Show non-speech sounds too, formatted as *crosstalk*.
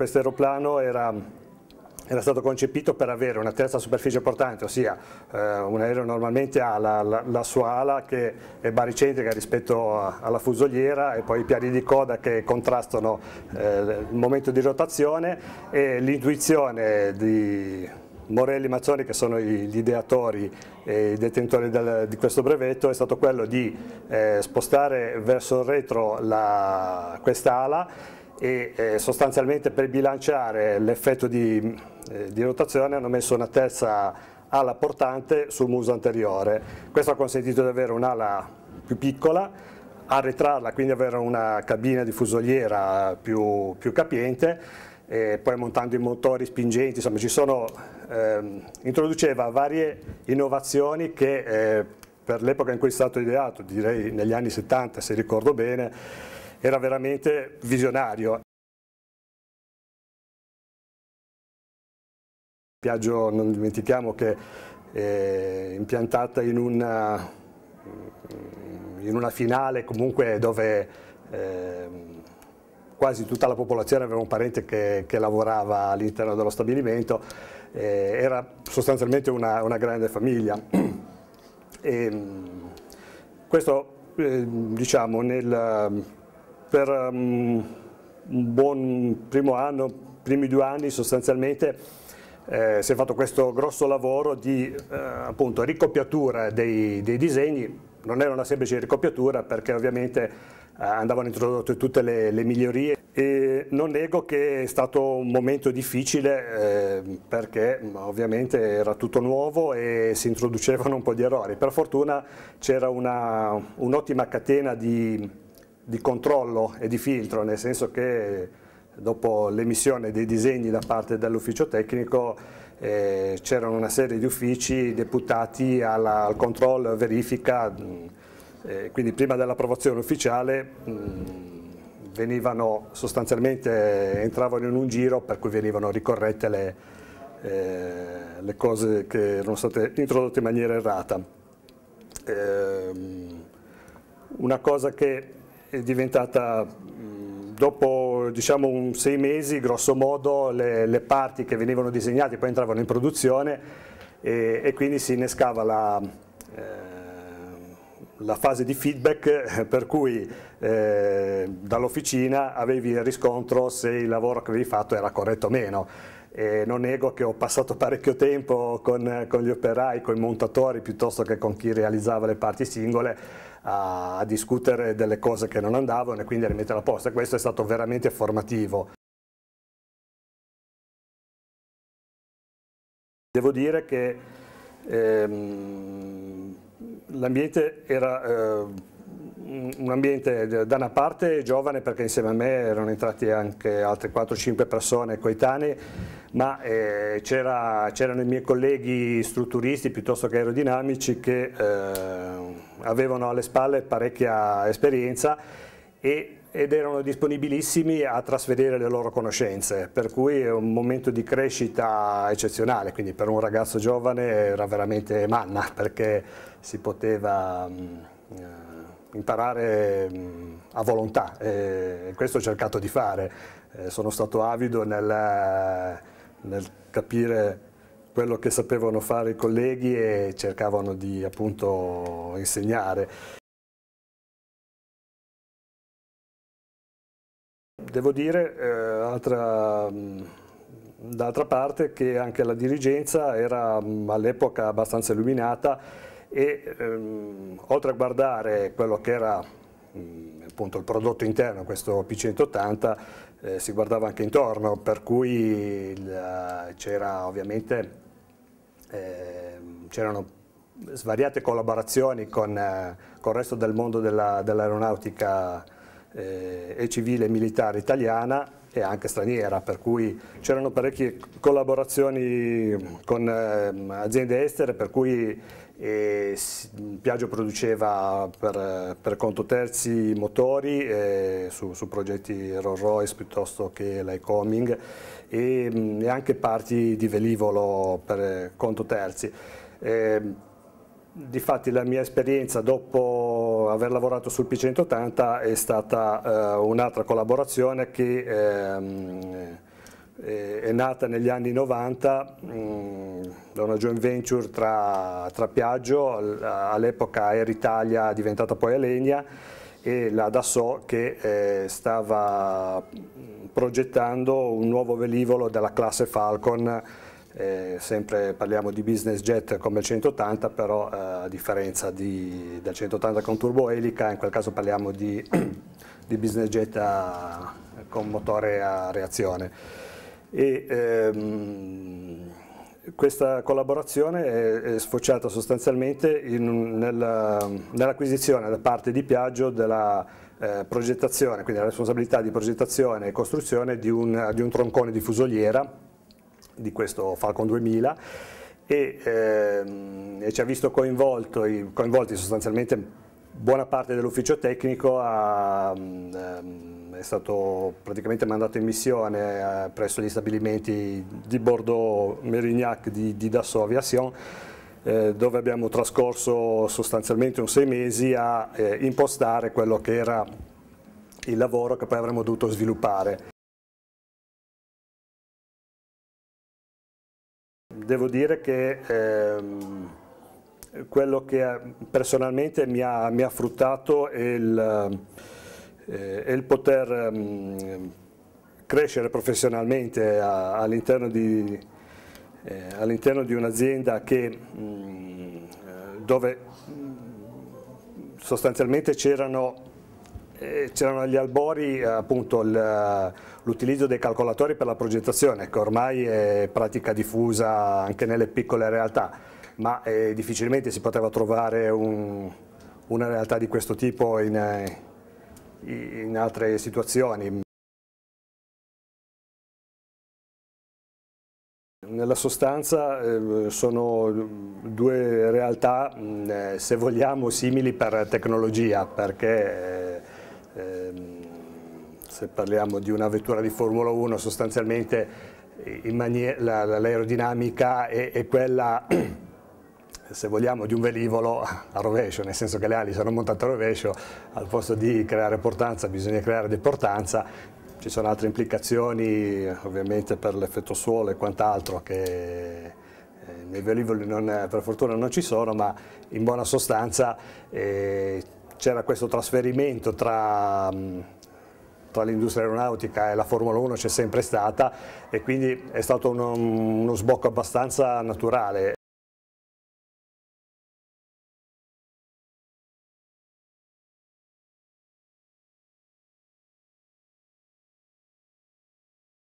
questo aeroplano era, era, stato concepito per avere una terza superficie portante, ossia eh, un aereo normalmente ha la, la, la, sua ala che è baricentrica rispetto a, alla fusoliera e poi i piani di coda che contrastano eh, il momento di rotazione e l'intuizione di Morelli e Mazzoni, che sono gli ideatori e i detentori del, di questo brevetto, è stato quello di eh, spostare verso il retro quest'ala e eh, sostanzialmente per bilanciare l'effetto di, eh, di, rotazione hanno messo una terza ala portante sul muso anteriore. Questo ha consentito di avere un'ala più piccola, arretrarla, quindi avere una cabina di fusoliera più, più capiente, poi montando i motori spingenti, insomma ci sono, ehm, introduceva varie innovazioni che eh, per l'epoca in cui è stato ideato, direi negli anni 70 se ricordo bene, era veramente visionario. Piaggio, non dimentichiamo che è eh, impiantata in una, mm, in una finale comunque dove eh, quasi tutta la popolazione aveva un parente che, che lavorava all'interno dello stabilimento, eh, era sostanzialmente una, una grande famiglia. *clears throat* E, mm, questo eh, diciamo nel, per um, un buon primo anno, primi due anni sostanzialmente eh, si è fatto questo grosso lavoro di eh, appunto, ricoppiatura dei, dei, disegni, non era una semplice ricopiatura perché ovviamente eh, andavano introdotte tutte le, le, migliorie e non nego che è stato un momento difficile eh, perché mm, ovviamente era tutto nuovo e si introducevano un po' di errori, per fortuna c'era un'ottima un catena di di controllo e di filtro, nel senso che eh, dopo l'emissione dei disegni da parte dell'ufficio tecnico eh, c'erano una serie di uffici deputati alla, al controllo e verifica, mm, eh, quindi prima dell'approvazione ufficiale mh, mm, venivano sostanzialmente, entravano in un giro per cui venivano ricorrette le, eh, le cose che erano state introdotte in maniera errata. Ehm, una cosa che è diventata dopo diciamo, sei mesi grosso modo le, le, parti che venivano disegnate poi entravano in produzione e, e quindi si innescava la, eh, la, fase di feedback eh, per cui eh, dall'officina avevi il riscontro se il lavoro che avevi fatto era corretto o meno e non nego che ho passato parecchio tempo con, con gli operai, con i montatori piuttosto che con chi realizzava le parti singole a, a discutere delle cose che non andavano e quindi a rimettere la posta. Questo è stato veramente formativo. Devo dire che ehm, l'ambiente era... Eh, un ambiente da una parte giovane perché insieme a me erano entrati anche altre 4-5 persone coetanee ma eh, c'erano i miei colleghi strutturisti piuttosto che aerodinamici che eh, avevano alle spalle parecchia esperienza e, ed erano disponibilissimi a trasferire le loro conoscenze, per cui è un momento di crescita eccezionale, quindi per un ragazzo giovane era veramente manna perché si poteva... Mh, mm, eh, imparare mm, a volontà e questo ho cercato di fare, eh, sono stato avido nel nel capire quello che sapevano fare i colleghi e cercavano di appunto insegnare. Devo dire, eh, d'altra parte, che anche la dirigenza era all'epoca abbastanza illuminata e ehm, oltre a guardare quello che era mh, mm, appunto il prodotto interno, questo P180, eh, si guardava anche intorno, per cui eh, c'era ovviamente eh, c'erano svariate collaborazioni con, eh, con, il resto del mondo dell'aeronautica dell eh, e civile e militare italiana e anche straniera, per cui c'erano parecchie collaborazioni con eh, aziende estere, per cui eh, Piaggio produceva per, per, conto terzi motori eh, su, su, progetti Rolls Royce piuttosto che l'Icoming e, mm, e anche parti di velivolo per conto terzi. Eh, difatti la mia esperienza dopo aver lavorato sul P180 è stata uh, un'altra collaborazione che ehm, eh, è nata negli anni 90 mh, mm, da una joint venture tra, tra Piaggio, all'epoca Air Italia diventata poi Alenia e la Dassault che eh, stava progettando un nuovo velivolo della classe Falcon eh, sempre parliamo di business jet come il 180 però eh, a differenza di, del 180 con turboelica in quel caso parliamo di, *clears throat* di business jet a, con motore a reazione e, ehm, questa collaborazione è, è sfociata sostanzialmente nell'acquisizione da parte di Piaggio della eh, progettazione, quindi la responsabilità di progettazione e costruzione di un, di un troncone di fusoliera di questo Falcon 2000 e, ehm, e ci ha visto coinvolti, coinvolti sostanzialmente buona parte dell'ufficio tecnico ha, um, è stato praticamente mandato in missione uh, presso gli stabilimenti di Bordeaux, mérignac di, di Dassault Aviation, eh, dove abbiamo trascorso sostanzialmente un sei mesi a eh, impostare quello che era il lavoro che poi avremmo dovuto sviluppare. devo dire che ehm, quello che eh, personalmente mi ha, mi ha fruttato è il, eh, è il poter mh, ehm, crescere professionalmente all'interno di, eh, all di un'azienda mm, eh, dove mm, sostanzialmente c'erano eh, c'erano agli albori eh, appunto l'utilizzo dei calcolatori per la progettazione che ormai è pratica diffusa anche nelle piccole realtà ma eh, difficilmente si poteva trovare un, una realtà di questo tipo in, eh, in altre situazioni. Nella sostanza sono due realtà, mm, se vogliamo, simili per tecnologia, perché Ehm, se parliamo di una vettura di Formula 1 sostanzialmente eh, l'aerodinamica la, è, è quella *clears throat* se vogliamo, di un velivolo a rovescio, nel senso che le ali sono montate a rovescio, al posto di creare portanza bisogna creare deportanza, ci sono altre implicazioni ovviamente per l'effetto suolo e quant'altro che eh, nei velivoli non, per fortuna non ci sono, ma in buona sostanza eh, c'era questo trasferimento tra, mm, tra l'industria aeronautica e la Formula 1 c'è sempre stata e quindi è stato uno, uno sbocco abbastanza naturale.